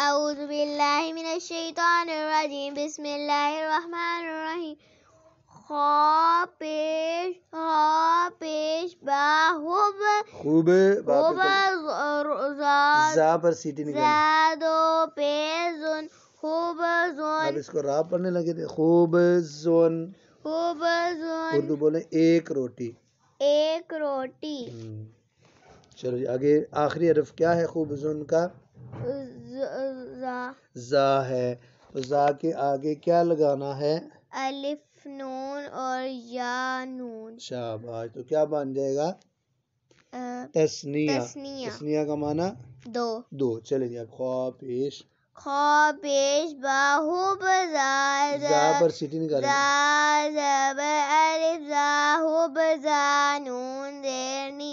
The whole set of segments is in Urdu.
أعوذ بالله من الشيطان الرجيم بسم الله الرحمن الرحيم خابش خابش با خوب خوب زاد زاد پر سیٹی نکل زادو پیزون خوب زون اب اس کو راب پڑھنے لگے تھے خوب زون خوب زون اردو بولیں ایک روٹی ایک روٹی چلو جی آگے آخری عرف کیا ہے خوب زون کا زا ہے زا کے آگے کیا لگانا ہے الف نون اور یا نون شاباش تو کیا بن جائے گا تسنیہ تسنیہ کا معنی دو دو چلے جی اب خواب پیش خواب باہو بزار زابر پر سیٹی نکالیں زا زبر الف زاہو بزا نون زیرنی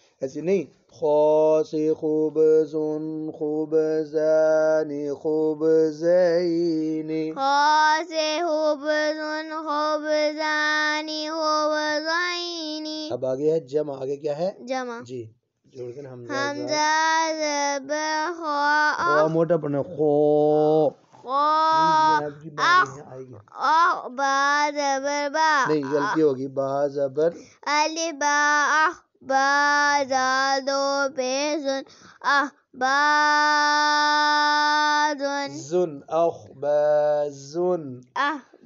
هزيني خاصي خبز خبزاني خبزيني خاصي خبز خبزاني خبزيني اب آگے ہے جمع آگے کیا ہے جمع جی حمزة زب خو خو موٹا پڑھنا خو خو اخ اخ با زبر با نہیں غلطی ہوگی با زبر علی با اخ بازادو آ اخ بازن زن اخ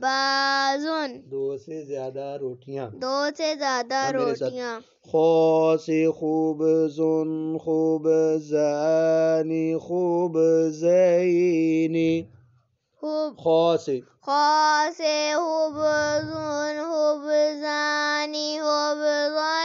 بازن دو سے زیادہ روٹیاں دو سے زیادہ روٹیاں خوص خوب زن خوب زانی خوب زینی خوب خوص خوب زن خوب زانی خوب زانی